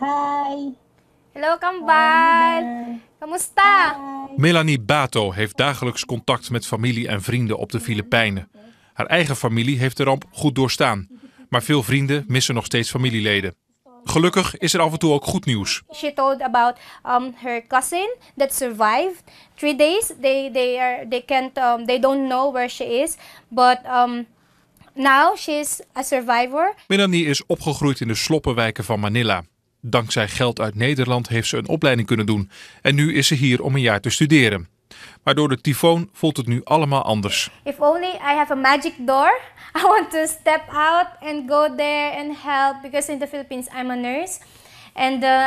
Hi! Hello, Kambal! Kamusta? Melanie Bato heeft dagelijks contact met familie en vrienden op de Filipijnen. Haar eigen familie heeft de ramp goed doorstaan. Maar veel vrienden missen nog steeds familieleden. Gelukkig is er af en toe ook goed nieuws. She told about um, her cousin that survived three days. They they are they can't um, they don't know where she is, but um, now she is a survivor. Melanie is opgegroeid in de sloppenwijken van Manila. Dankzij geld uit Nederland heeft ze een opleiding kunnen doen en nu is ze hier om een jaar te studeren. Maar door de tyfoon voelt het nu allemaal anders. If only I have a magic door. I want to step out and go there and help because in the Philippines I'm a nurse and uh,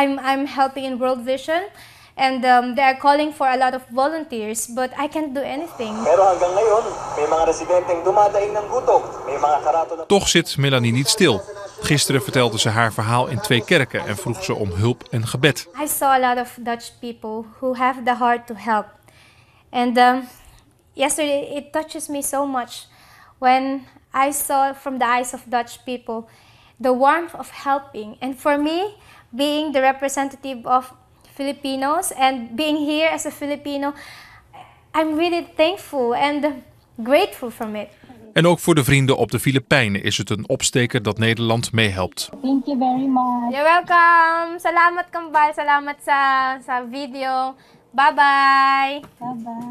I'm I'm helping in World Vision and um, they are calling for a lot of volunteers but I can't do anything. Toch zit Melanie niet stil. Gisteren vertelde ze haar verhaal in twee kerken en vroeg ze om hulp en gebed. I saw a lot of Dutch people who have the heart to help. And um, yesterday it touches me so much when I saw from the eyes of Dutch people the warmth of helping. And for me, being the representative of Filipinos and being here as a Filipino, I'm really thankful and grateful from it. En ook voor de vrienden op de Filipijnen is het een opsteker dat Nederland meehelpt. Thank you very much. You're welcome. Salamat kambal, salamat sa, sa video. Bye bye. Bye bye.